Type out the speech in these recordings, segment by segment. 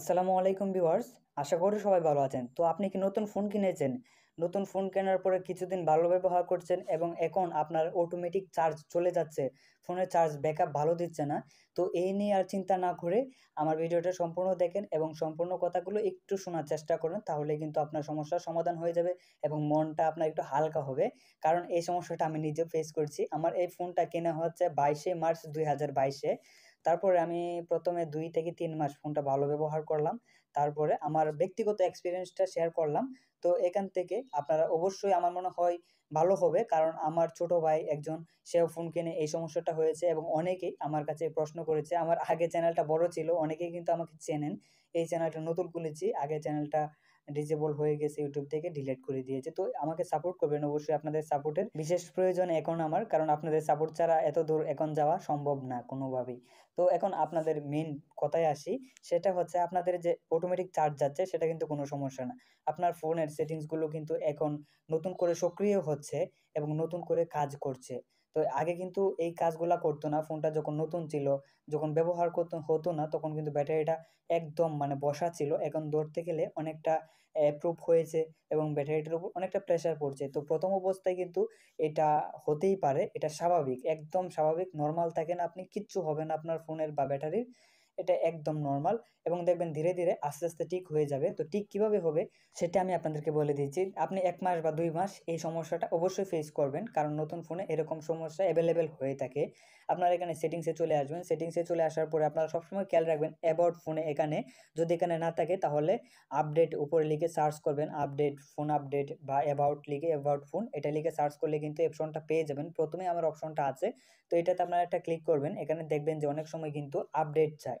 আসসালামু আলাইকুম ভিউয়ার্স আশা করি সবাই ভালো আছেন তো আপনি কি নতুন ফোন কিনেছেন নতুন ফোন কেনার পরে কিছুদিন ভালো ব্যবহার করছেন এবং এখন আপনার অটোমেটিক চার্জ চলে যাচ্ছে ফোনের চার্জ ব্যাকআপ ভালো দিচ্ছে না তো এই নিয়ে আর চিন্তা না করে আমার ভিডিওটা সম্পূর্ণ দেখেন এবং সম্পূর্ণ কথাগুলো একটু শোনার চেষ্টা করেন তাহলে কিন্তু আপনার সমস্যার সমাধান হয়ে যাবে এবং মনটা আপনার একটু হালকা হবে কারণ এই সমস্যাটা আমি নিজে ফেস করছি আমার এই ফোনটা কেনা হচ্ছে বাইশে মার্চ দুই হাজার বাইশে তারপরে আমি প্রথমে দুই থেকে তিন মাস ফোনটা ভালো ব্যবহার করলাম তারপরে আমার ব্যক্তিগত এক্সপিরিয়েন্সটা শেয়ার করলাম তো এখান থেকে আপনারা অবশ্যই আমার মনে হয় ভালো হবে কারণ আমার ছোট ভাই একজন সেও ফোন কিনে এই সমস্যাটা হয়েছে এবং অনেকেই আমার কাছে প্রশ্ন করেছে আমার আগে চ্যানেলটা বড় ছিল অনেকেই কিন্তু আমাকে চেনেন এই চ্যানেলটা নতুন খুলেছি আগে চ্যানেলটা ডিজেবল হয়ে গেছে ইউটিউব থেকে ডিলিট করে দিয়েছে তো আমাকে সাপোর্ট করবেন অবশ্যই আপনাদের সাপোর্টের বিশেষ প্রয়োজন এখন আমার কারণ আপনাদের সাপোর্ট ছাড়া এত দূর এখন যাওয়া সম্ভব না কোনোভাবেই তো এখন আপনাদের মেন কথায় আসি সেটা হচ্ছে আপনাদের যে অটো অটোমেটিক চার্জ যাচ্ছে সেটা কিন্তু কোনো সমস্যা না আপনার ফোনের সেটিংসগুলো কিন্তু এখন নতুন করে সক্রিয় হচ্ছে এবং নতুন করে কাজ করছে তো আগে কিন্তু এই কাজগুলো করতো না ফোনটা যখন নতুন ছিল যখন ব্যবহার করতে হতো না তখন কিন্তু ব্যাটারিটা একদম মানে বসা ছিল এখন ধরতে গেলে অনেকটা অ্যাপ্রুভ হয়েছে এবং ব্যাটারিটার উপর অনেকটা প্রেশার পড়ছে তো প্রথম অবস্থায় কিন্তু এটা হতেই পারে এটা স্বাভাবিক একদম স্বাভাবিক নর্মাল থাকেন আপনি কিচ্ছু হবে না আপনার ফোনের বা ব্যাটারির এটা একদম নর্মাল এবং দেখবেন ধীরে ধীরে আস্তে আস্তে ঠিক হয়ে যাবে তো ঠিক কিভাবে হবে সেটা আমি আপনাদেরকে বলে দিচ্ছি আপনি এক মাস বা দুই মাস এই সমস্যাটা অবশ্যই ফেস করবেন কারণ নতুন ফোনে এরকম সমস্যা অ্যাভেলেবেল হয়ে থাকে আপনার এখানে সেটিংসে চলে আসবেন সেটিংসে চলে আসার পরে আপনারা সবসময় খেয়াল রাখবেন অ্যাবাউট ফোনে এখানে যদি এখানে না থাকে তাহলে আপডেট উপরে লিখে সার্চ করবেন আপডেট ফোন আপডেট বা অ্যাবাউট লিখে অ্যাবাউট ফোন এটা লিখে সার্চ করলে কিন্তু অপশনটা পেয়ে যাবেন প্রথমে আমার অপশনটা আছে তো এটাতে আপনারা একটা ক্লিক করবেন এখানে দেখবেন যে অনেক সময় কিন্তু আপডেট চায়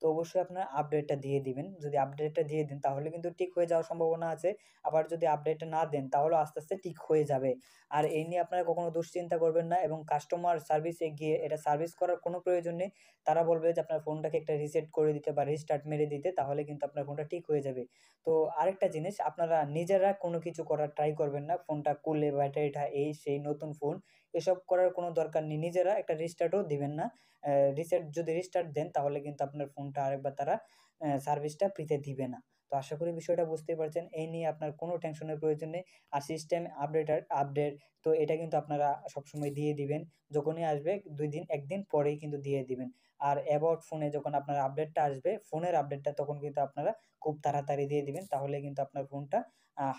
তো অবশ্যই আপনার আপডেটটা দিয়ে দিবেন যদি আপডেটটা দিয়ে দেন তাহলে কিন্তু ঠিক হয়ে যাওয়ার সম্ভাবনা আছে আবার যদি আপডেটটা না দেন তাহলে আস্তে আস্তে ঠিক হয়ে যাবে আর এই নিয়ে আপনারা কখনো দুশ্চিন্তা করবেন না এবং কাস্টমার সার্ভিসে গিয়ে এটা সার্ভিস করার কোনো প্রয়োজন নেই তারা বলবে যে আপনার ফোনটাকে একটা রিসেট করে দিতে বা রিস্টার্ট মেরে দিতে তাহলে কিন্তু আপনার ফোনটা ঠিক হয়ে যাবে তো আরেকটা জিনিস আপনারা নিজেরা কোনো কিছু করার ট্রাই করবেন না ফোনটা কুলে ব্যাটারিটা এই সেই নতুন ফোন এসব করার কোনো দরকার নেই নিজেরা একটা রিস্টার্টও দিবেন না রিসেট যদি রিস্টার্ট দেন তাহলে কিন্তু আপনার ফোন ফোনটা আরেকবার তারা সার্ভিসটা ফ্রিতে দিবে না তো আশা করি বিষয়টা বুঝতে পারছেন এই নিয়ে আপনার কোনো টেনশনের প্রয়োজন নেই আর সিস্টেম আপডেট আপডেট তো এটা কিন্তু আপনারা সবসময় দিয়ে দিবেন যখনই আসবে দুই দিন একদিন পরেই কিন্তু দিয়ে দিবেন আর অ্যাবাউট ফোনে যখন আপনার আপডেটটা আসবে ফোনের আপডেটটা তখন কিন্তু আপনারা খুব তাড়াতাড়ি দিয়ে দিবেন তাহলে কিন্তু আপনার ফোনটা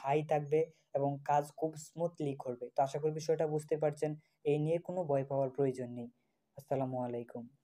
হাই থাকবে এবং কাজ খুব স্মুথলি করবে তো আশা করি বিষয়টা বুঝতে পারছেন এই নিয়ে কোনো ভয় পাওয়ার প্রয়োজন নেই আসসালামু আলাইকুম